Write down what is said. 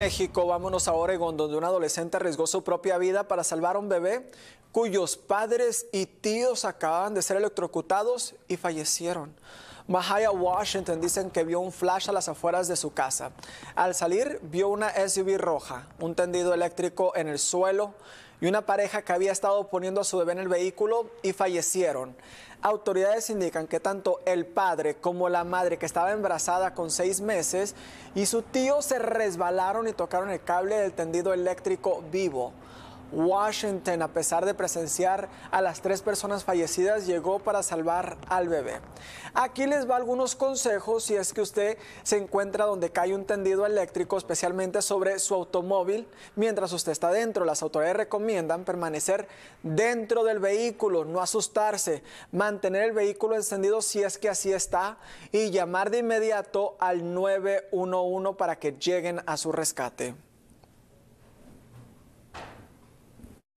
México, vámonos a Oregón, donde un adolescente arriesgó su propia vida para salvar a un bebé cuyos padres y tíos acababan de ser electrocutados y fallecieron. Mahaya Washington dicen que vio un flash a las afueras de su casa. Al salir vio una SUV roja, un tendido eléctrico en el suelo y una pareja que había estado poniendo a su bebé en el vehículo y fallecieron. Autoridades indican que tanto el padre como la madre que estaba embarazada con seis meses y su tío se resbalaron y tocaron el cable del tendido eléctrico vivo. Washington, a pesar de presenciar a las tres personas fallecidas, llegó para salvar al bebé. Aquí les va algunos consejos si es que usted se encuentra donde cae un tendido eléctrico, especialmente sobre su automóvil, mientras usted está dentro. Las autoridades recomiendan permanecer dentro del vehículo, no asustarse, mantener el vehículo encendido si es que así está y llamar de inmediato al 911 para que lleguen a su rescate.